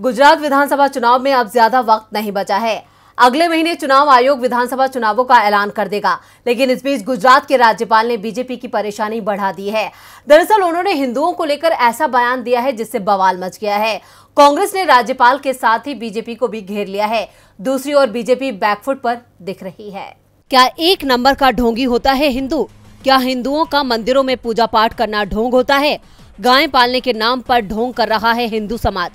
गुजरात विधानसभा चुनाव में अब ज्यादा वक्त नहीं बचा है अगले महीने चुनाव आयोग विधानसभा चुनावों का ऐलान कर देगा लेकिन इस बीच गुजरात के राज्यपाल ने बीजेपी की परेशानी बढ़ा दी है दरअसल उन्होंने हिंदुओं को लेकर ऐसा बयान दिया है जिससे बवाल मच गया है कांग्रेस ने राज्यपाल के साथ ही बीजेपी को भी घेर लिया है दूसरी ओर बीजेपी बैकफुट पर दिख रही है क्या एक नंबर का ढोंगी होता है हिंदू क्या हिंदुओं का मंदिरों में पूजा पाठ करना ढोंग होता है गाय पालने के नाम पर ढोंग कर रहा है हिंदू समाज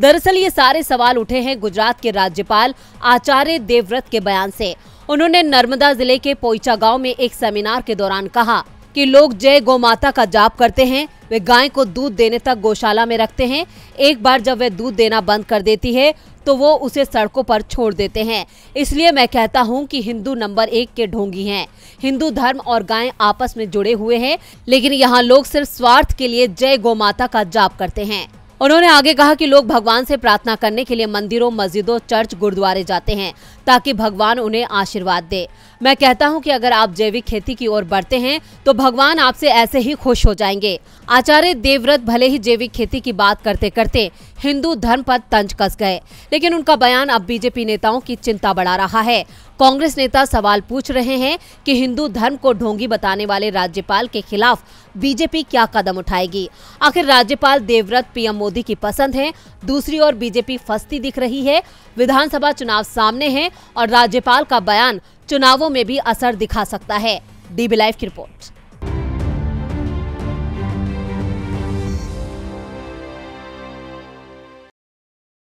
दरअसल ये सारे सवाल उठे हैं गुजरात के राज्यपाल आचार्य देवव्रत के बयान से उन्होंने नर्मदा जिले के पोईचा गांव में एक सेमिनार के दौरान कहा कि लोग जय गौ माता का जाप करते हैं वे गाय को दूध देने तक गौशाला में रखते हैं एक बार जब वे दूध देना बंद कर देती है तो वो उसे सड़कों पर छोड़ देते हैं इसलिए मैं कहता हूँ कि हिंदू नंबर एक के ढोंगी हैं हिंदू धर्म और गाय आपस में जुड़े हुए हैं लेकिन यहाँ लोग सिर्फ स्वार्थ के लिए जय गौ माता का जाप करते हैं उन्होंने आगे कहा कि लोग भगवान से प्रार्थना करने के लिए मंदिरों मस्जिदों चर्च गुरुद्वारे जाते हैं ताकि भगवान उन्हें आशीर्वाद दे मैं कहता हूं कि अगर आप जैविक खेती की ओर बढ़ते हैं तो भगवान आपसे ऐसे ही खुश हो जाएंगे आचार्य देवव्रत भले ही जैविक खेती की बात करते करते हिंदू धर्म पर तंज कस गए लेकिन उनका बयान अब बीजेपी नेताओं की चिंता बढ़ा रहा है कांग्रेस नेता सवाल पूछ रहे हैं कि हिंदू धर्म को ढोंगी बताने वाले राज्यपाल के खिलाफ बीजेपी क्या कदम उठाएगी आखिर राज्यपाल देवव्रत पीएम मोदी की पसंद है दूसरी ओर बीजेपी फंसती दिख रही है विधानसभा चुनाव सामने है और राज्यपाल का बयान चुनावों में भी असर दिखा सकता है डीबी लाइव की रिपोर्ट